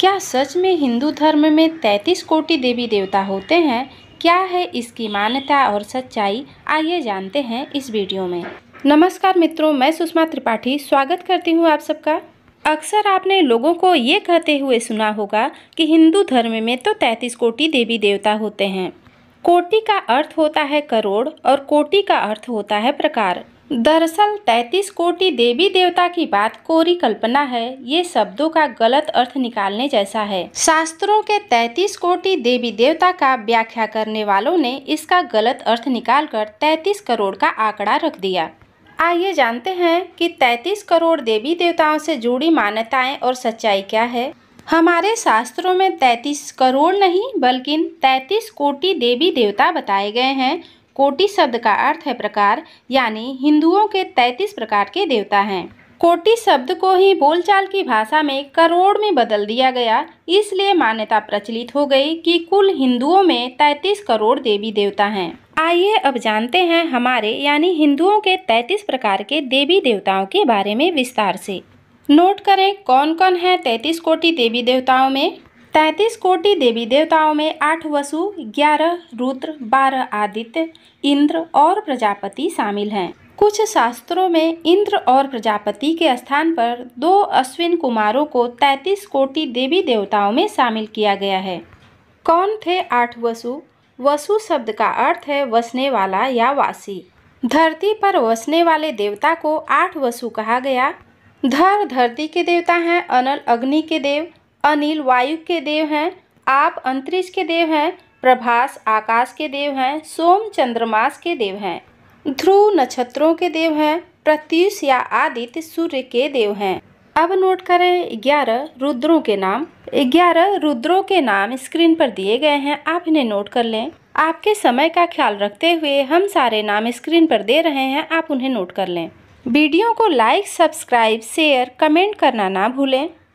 क्या सच में हिंदू धर्म में तैंतीस कोटि देवी देवता होते हैं क्या है इसकी मान्यता और सच्चाई आइए जानते हैं इस वीडियो में नमस्कार मित्रों मैं सुषमा त्रिपाठी स्वागत करती हूँ आप सबका अक्सर आपने लोगों को ये कहते हुए सुना होगा कि हिंदू धर्म में तो तैंतीस कोटि देवी देवता होते हैं कोटि का अर्थ होता है करोड़ और कोटि का अर्थ होता है प्रकार दरअसल तैतीस कोटि देवी देवता की बात कोरी कल्पना है ये शब्दों का गलत अर्थ निकालने जैसा है शास्त्रों के तैतीस कोटि देवी देवता का व्याख्या करने वालों ने इसका गलत अर्थ निकालकर तैतीस करोड़ का आंकड़ा रख दिया आइए जानते हैं कि तैतीस करोड़ देवी देवताओं से जुड़ी मान्यताएं और सच्चाई क्या है हमारे शास्त्रों में तैतीस करोड़ नहीं बल्कि तैतीस कोटि देवी देवता बताए गए हैं कोटि शब्द का अर्थ है प्रकार यानी हिंदुओं के तैतीस प्रकार के देवता हैं कोटि शब्द को ही बोलचाल की भाषा में करोड़ में बदल दिया गया इसलिए मान्यता प्रचलित हो गई कि कुल हिंदुओं में तैतीस करोड़ देवी देवता हैं आइए अब जानते हैं हमारे यानी हिंदुओं के तैतीस प्रकार के देवी देवताओं के बारे में विस्तार से नोट करें कौन कौन है तैतीस कोटि देवी देवताओं में तैंतीस कोटि देवी देवताओं में आठ वसु ग्यारह रुद्र बारह आदित्य इंद्र और प्रजापति शामिल हैं कुछ शास्त्रों में इंद्र और प्रजापति के स्थान पर दो अश्विन कुमारों को तैंतीस कोटि देवी देवताओं में शामिल किया गया है कौन थे आठ वसु वसु शब्द का अर्थ है वसने वाला या वासी धरती पर वसने वाले देवता को आठ वसु कहा गया धर धरती के देवता हैं अनल अग्नि के देव अनिल वायु के देव हैं आप अंतरिक्ष के देव हैं प्रभास आकाश के देव हैं सोम चंद्रमास के देव हैं ध्रुव नक्षत्रों के देव हैं प्रत्युष या आदित्य सूर्य के देव हैं अब नोट करें ग्यारह रुद्रों के नाम ग्यारह रुद्रों के नाम स्क्रीन पर दिए गए हैं आप इन्हें नोट कर लें आपके समय का ख्याल रखते हुए हम सारे नाम स्क्रीन पर दे रहे हैं आप उन्हें नोट कर लें वीडियो को लाइक सब्सक्राइब शेयर कमेंट करना ना भूलें